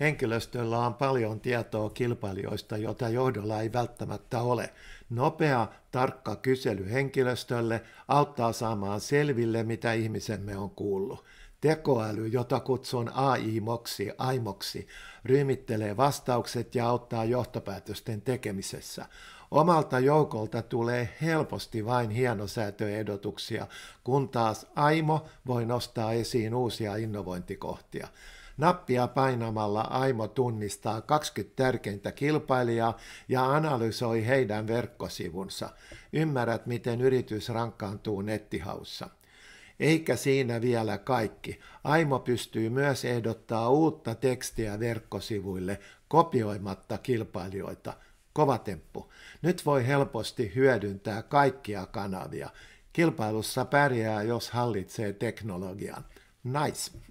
henkilöstöllä on paljon tietoa kilpailijoista, jota johdolla ei välttämättä ole. Nopea, tarkka kysely henkilöstölle auttaa saamaan selville, mitä ihmisemme on kuullut. Tekoäly, jota kutsun AI-moksi, aimoksi, ryhmittelee vastaukset ja auttaa johtopäätösten tekemisessä. Omalta joukolta tulee helposti vain hienosäätöehdotuksia, kun taas Aimo voi nostaa esiin uusia innovointikohtia. Nappia painamalla Aimo tunnistaa 20 tärkeintä kilpailijaa ja analysoi heidän verkkosivunsa. Ymmärrät, miten yritys rankkaantuu nettihaussa. Eikä siinä vielä kaikki. Aimo pystyy myös ehdottaa uutta tekstiä verkkosivuille kopioimatta kilpailijoita. Kova temppu. Nyt voi helposti hyödyntää kaikkia kanavia. Kilpailussa pärjää, jos hallitsee teknologian. Nice.